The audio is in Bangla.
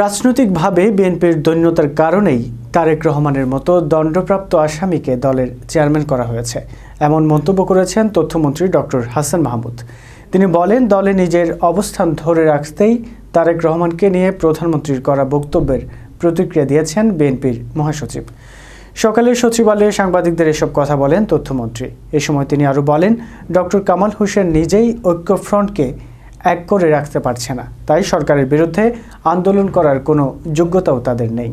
রাজনৈতিকভাবে বিএনপির দৈন্যতার কারণেই তারেক রহমানের মতো দণ্ডপ্রাপ্ত আসামিকে দলের চেয়ারম্যান করা হয়েছে এমন মন্তব্য করেছেন তথ্যমন্ত্রী ডক্টর হাসান মাহমুদ তিনি বলেন দলে নিজের অবস্থান ধরে রাখতেই তারেক রহমানকে নিয়ে প্রধানমন্ত্রীর করা বক্তব্যের প্রতিক্রিয়া দিয়েছেন বিএনপির মহাসচিব সকালে সচিবালয়ে সাংবাদিকদের এসব কথা বলেন তথ্যমন্ত্রী এ সময় তিনি আরও বলেন ডক্টর কামাল হোসেন নিজেই ঐক্যফ্রন্টকে এক করে রাখতে পারছে না তাই সরকারের বিরুদ্ধে আন্দোলন করার কোনো যোগ্যতাও তাদের নেই